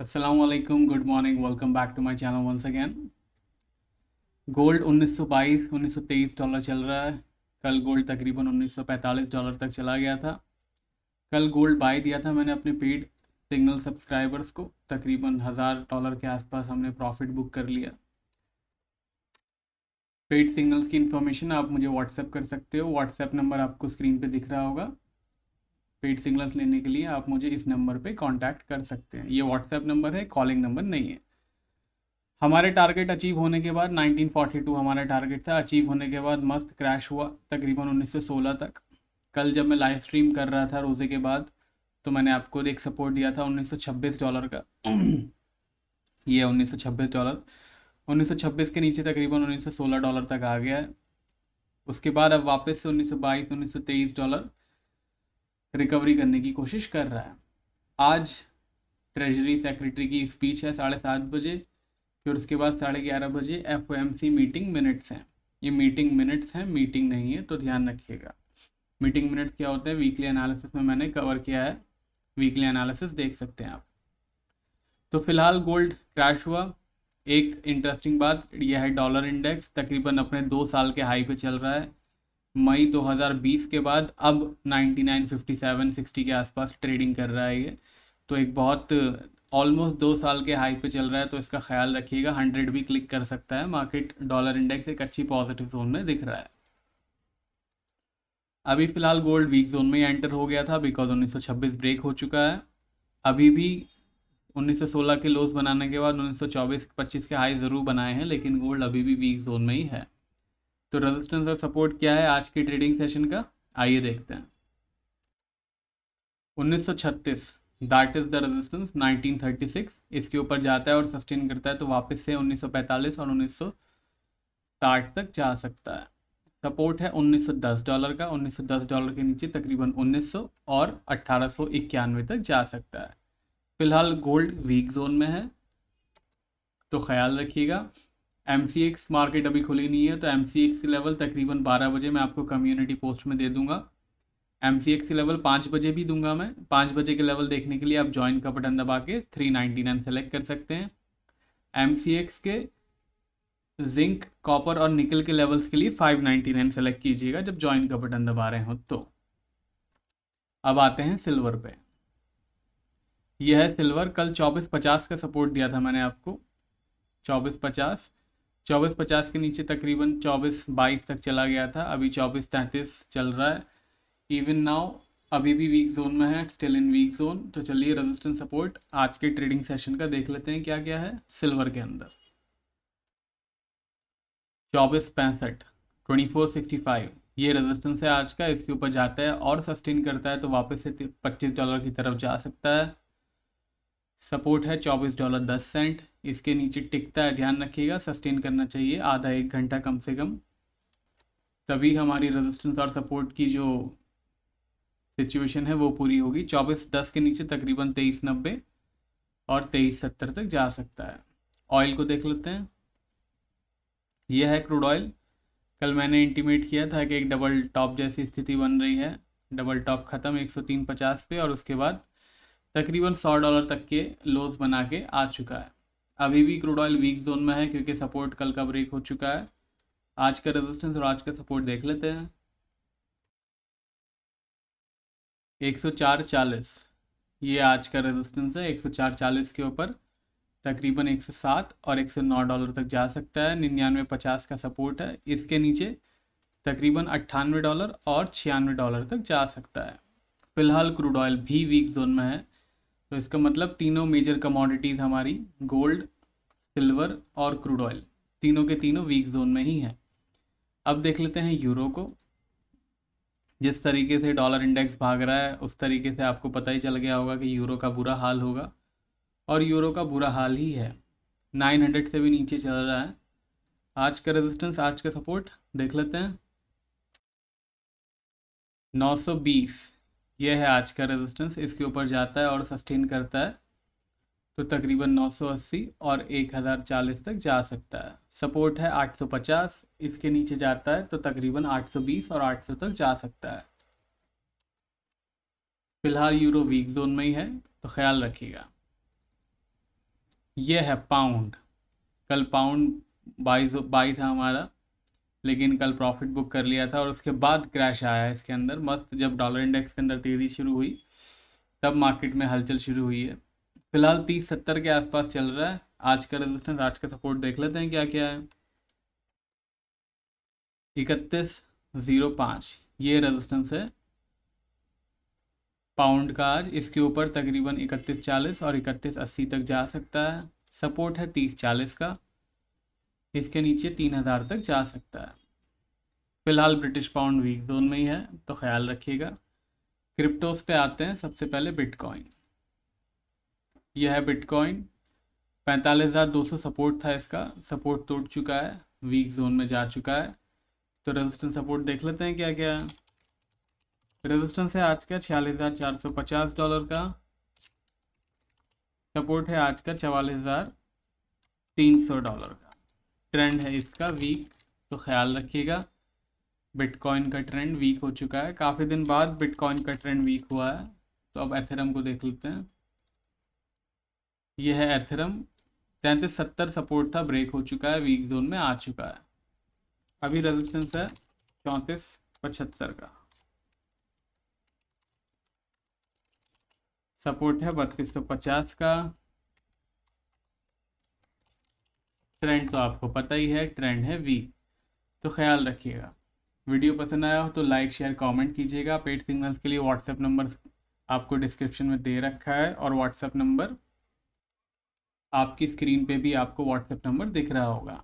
Aslam good morning welcome back to my channel once again gold 1922 1923 dollar चल रहा है कल गोल्ड तकरीबन 1945 डॉलर तक चला गया था कल गोल्ड बाय दिया था मैंने अपने पेड सिग्नल सब्सक्राइबर्स को तकरीबन हज़ार डॉलर के आसपास हमने प्रॉफिट बुक कर लिया पेड सिग्नल्स की इन्फॉर्मेशन आप मुझे व्हाट्सएप कर सकते हो व्हाट्सएप नंबर आपको स्क्रीन पर दिख रहा होगा पेड सिग्नल्स लेने के लिए आप मुझे इस नंबर पे कांटेक्ट कर सकते हैं ये व्हाट्सएप नंबर है कॉलिंग नंबर नहीं है हमारे टारगेट अचीव होने के बाद 1942 हमारा टारगेट था अचीव होने के बाद मस्त क्रैश हुआ तकरीबन 1916 तक कल जब मैं लाइव स्ट्रीम कर रहा था रोज़े के बाद तो मैंने आपको एक सपोर्ट दिया था उन्नीस डॉलर का ये उन्नीस डॉलर उन्नीस के नीचे तकरीबन उन्नीस डॉलर तक आ गया है उसके बाद अब वापस से उन्नीस सौ डॉलर रिकवरी करने की कोशिश कर रहा है आज ट्रेजरी सेक्रेटरी की स्पीच है साढ़े सात बजे फिर उसके बाद साढ़े ग्यारह बजे एफ मीटिंग मिनट्स हैं ये मीटिंग मिनट्स हैं मीटिंग नहीं है तो ध्यान रखिएगा मीटिंग मिनट्स क्या होता है वीकली एनालिसिस में मैंने कवर किया है वीकली एनालिसिस देख सकते हैं आप तो फिलहाल गोल्ड क्रैश हुआ एक इंटरेस्टिंग बात यह है डॉलर इंडेक्स तकरीबन अपने दो साल के हाई पे चल रहा है मई 2020 के बाद अब 99.57 60 के आसपास ट्रेडिंग कर रहा है ये तो एक बहुत ऑलमोस्ट दो साल के हाई पे चल रहा है तो इसका ख्याल रखिएगा हंड्रेड भी क्लिक कर सकता है मार्केट डॉलर इंडेक्स एक अच्छी पॉजिटिव जोन में दिख रहा है अभी फिलहाल गोल्ड वीक जोन में एंटर हो गया था बिकॉज 1926 ब्रेक हो चुका है अभी भी 1916 के लोज बनाने के बाद 1924-25 के हाई ज़रूर बनाए हैं लेकिन गोल्ड अभी भी वीक जोन में ही है तो रेजिस्टेंस और सपोर्ट क्या है आज के ट्रेडिंग सेशन का आइए देखते हैं 1936 दैट इज द रेजिस्टेंस 1936 इसके ऊपर जाता है और सस्टेन करता है तो वापस से 1945 और 1960 तक जा सकता है सपोर्ट है 1910 डॉलर का 1910 डॉलर के नीचे तकरीबन 1900 और अट्ठारह तक जा सकता है फिलहाल गोल्ड वीक जोन में है तो ख्याल रखिएगा एम सी एक्स मार्केट अभी खुली नहीं है तो एम सी एक्स लेवल तकरीबन बारह बजे मैं आपको कम्युनिटी पोस्ट में दे दूंगा एम सी एक्स लेवल पाँच बजे भी दूंगा मैं पाँच बजे के लेवल देखने के लिए आप ज्वाइन का बटन दबा के थ्री नाइन्टी नाइन सेलेक्ट कर सकते हैं एम सी एक्स के जिंक कॉपर और निकल के लेवल्स के लिए फाइव नाइन्टी नाइन सेलेक्ट कीजिएगा जब ज्वाइन का बटन दबा रहे हो तो अब आते हैं सिल्वर पे यह है सिल्वर कल चौबीस पचास का सपोर्ट दिया था मैंने आपको चौबीस पचास चौबीस पचास के नीचे तकरीबन चौबीस बाईस तक चला गया था अभी चौबीस तैंतीस चल रहा है इवन नाउ अभी भी वीक जोन में है स्टिल इन वीक जोन तो चलिए रेजिस्टेंस सपोर्ट आज के ट्रेडिंग सेशन का देख लेते हैं क्या क्या है सिल्वर के अंदर चौबीस पैंसठ ट्वेंटी फोर सिक्सटी फाइव ये रेजिस्टेंस है आज का इसके ऊपर जाता है और सस्टेन करता है तो वापस से पच्चीस डॉलर की तरफ जा सकता है सपोर्ट है चौबीस डॉलर दस सेंट इसके नीचे टिकता है ध्यान रखिएगा सस्टेन करना चाहिए आधा एक घंटा कम से कम तभी हमारी रेजिस्टेंस और सपोर्ट की जो सिचुएशन है वो पूरी होगी चौबीस दस के नीचे तकरीबन तेईस नब्बे और तेईस सत्तर तक जा सकता है ऑयल को देख लेते हैं यह है क्रूड ऑयल कल मैंने इंटीमेट किया था कि एक डबल टॉप जैसी स्थिति बन रही है डबल टॉप ख़त्म एक सौ तीन पचास पे और उसके बाद तकरीबन सौ डॉलर तक के लोज बना के आ चुका है अभी भी क्रूड ऑयल वीक जोन में है क्योंकि सपोर्ट कल का ब्रेक हो चुका है आज का रेजिस्टेंस और आज का सपोर्ट देख लेते हैं एक सौ चार चालीस ये आज का रेजिस्टेंस है एक सौ चार चालीस के ऊपर तकरीबन एक सौ सात और एक सौ नौ डॉलर तक जा सकता है निन्यानवे पचास का सपोर्ट है इसके नीचे तकरीबन अट्ठानवे डॉलर और छियानवे डॉलर तक जा सकता है फिलहाल क्रूड ऑयल भी वीक जोन में है तो इसका मतलब तीनों मेजर कमोडिटीज़ हमारी गोल्ड सिल्वर और क्रूड ऑयल तीनों के तीनों वीक जोन में ही हैं अब देख लेते हैं यूरो को जिस तरीके से डॉलर इंडेक्स भाग रहा है उस तरीके से आपको पता ही चल गया होगा कि यूरो का बुरा हाल होगा और यूरो का बुरा हाल ही है 900 से भी नीचे चल रहा है आज का रेजिस्टेंस आज का सपोर्ट देख लेते हैं बीस ये है आज का रेजिस्टेंस इसके ऊपर जाता है और सस्टेन करता है तो तकरीबन 980 और 1040 तक जा सकता है सपोर्ट है 850 इसके नीचे जाता है तो तकरीबन 820 और 800 तक जा सकता है फिलहाल यूरो वीक जोन में ही है तो ख्याल रखिएगा यह है पाउंड कल पाउंड बाईस बाई था हमारा लेकिन कल प्रॉफिट बुक कर लिया था और उसके बाद क्रैश आया इसके अंदर मस्त जब डॉलर इंडेक्स के अंदर तेज़ी शुरू हुई तब मार्केट में हलचल शुरू हुई है फिलहाल तीस सत्तर के आसपास चल रहा है आज का रेजिस्टेंस आज का सपोर्ट देख लेते हैं क्या क्या है इकतीस ज़ीरो पाँच ये रेजिस्टेंस है पाउंड का आज इसके ऊपर तकरीबन इकतीस चालीस और इकतीस अस्सी तक जा सकता है सपोर्ट है तीस चालीस का इसके नीचे तीन हज़ार तक जा सकता है फिलहाल ब्रिटिश पाउंड वीक जोन में ही है तो ख्याल रखिएगा क्रिप्टोस पे आते हैं सबसे पहले बिटकॉइन यह है बिटकॉइन पैंतालीस हज़ार दो सौ सपोर्ट था इसका सपोर्ट तोड़ चुका है वीक जोन में जा चुका है तो रेजिस्टेंस सपोर्ट देख लेते हैं क्या क्या रेजिस्टेंस है आज का छियालीस हज़ार चार सौ पचास डॉलर का सपोर्ट है आज का चवालीस हज़ार तीन सौ डॉलर का ट्रेंड है इसका वीक तो ख्याल रखिएगा बिटकॉइन का ट्रेंड वीक हो चुका है काफ़ी दिन बाद बिटकॉइन का ट्रेंड वीक हुआ है तो अब एथेरम को देख लेते हैं यह है एथेरम तैंतीस सत्तर सपोर्ट था ब्रेक हो चुका है वीक जोन में आ चुका है अभी रेजिस्टेंस है चौंतीस पचहत्तर का सपोर्ट है बत्तीस सौ पचास का ट्रेंड तो आपको पता ही है ट्रेंड है वी तो ख्याल रखिएगा वीडियो पसंद आया हो तो लाइक शेयर कमेंट कीजिएगा पेड सिग्नल्स के लिए व्हाट्सएप नंबर आपको डिस्क्रिप्शन में दे रखा है और व्हाट्सएप नंबर आपकी स्क्रीन पे भी आपको व्हाट्सएप नंबर दिख रहा होगा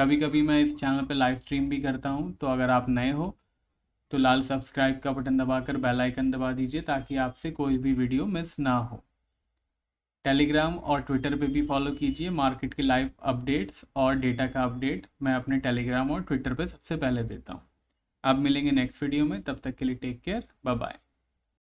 कभी कभी मैं इस चैनल पे लाइव स्ट्रीम भी करता हूँ तो अगर आप नए हो तो लाल सब्सक्राइब का बटन दबाकर बेल आइकन दबा दीजिए ताकि आपसे कोई भी वीडियो मिस ना हो टेलीग्राम और ट्विटर पे भी फॉलो कीजिए मार्केट के लाइव अपडेट्स और डेटा का अपडेट मैं अपने टेलीग्राम और ट्विटर पे सबसे पहले देता हूँ आप मिलेंगे नेक्स्ट वीडियो में तब तक के लिए टेक केयर बाय बाय